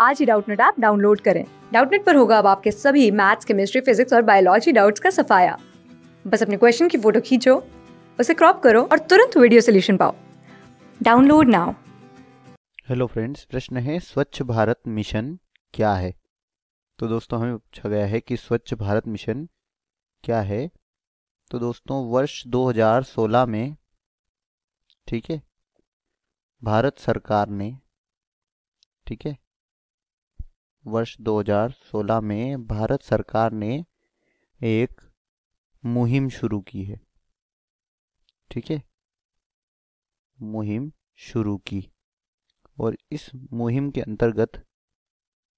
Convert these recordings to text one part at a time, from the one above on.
आज ही Doubtnut app download करें डाउटनेट पर होगा अब आपके सभी मैथ्स केमिस्ट्री फिजिक्स और बायोलॉजी डाउट्स का सफाया बस अपने क्वेश्चन की फोटो खींचो उसे क्रॉप करो और तुरंत वीडियो सोल्यूशन पाओ डाउनलोड नाउ हेलो फ्रेंड्स प्रश्न है स्वच्छ भारत मिशन क्या है तो दोस्तों हमें पूछा गया है कि स्वच्छ भारत मिशन क्या है तो दोस्तों वर्ष 2016 में ठीक है भारत सरकार ने ठीक है वर्ष 2016 में भारत सरकार ने एक मुहिम शुरू की है ठीक है मुहिम शुरू की और इस मुहिम के अंतर्गत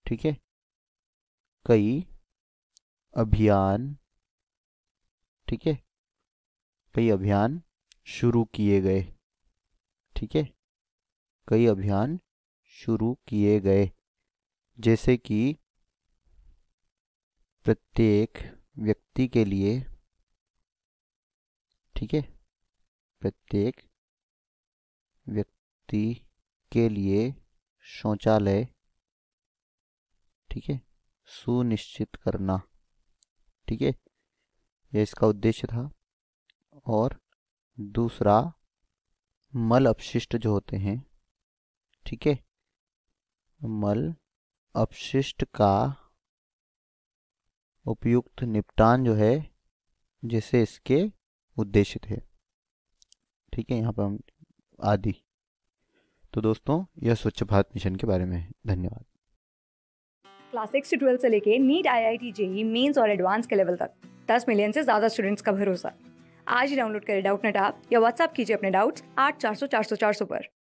ठीक है कई अभियान ठीक है कई अभियान शुरू किए गए ठीक है कई अभियान शुरू किए गए जैसे कि प्रत्येक व्यक्ति के लिए ठीक है प्रत्येक व्यक्ति के लिए शौचालय ठीक है सुनिश्चित करना ठीक है यह इसका उद्देश्य था और दूसरा मल अपशिष्ट जो होते हैं ठीक है मल अपशिष्ट का उपयुक्त निपटान जो है जिसे इसके उद्देश्य थे ठीक है यहाँ पर हम आदि तो दोस्तों यह स्वच्छ भारत मिशन के बारे में है धन्यवाद क्लास सिक्स से ट्वेल्थ से लेके NEET I I T JEE mains और एडवांस के लेवल तक दस मिलियन से ज़्यादा स्टूडेंट्स का भरोसा आज ही डाउनलोड करें डाउट नेट आप या व्हाट्सअप कीजिए अपने डाउट्स आठ चार सौ चार सौ चार सौ पर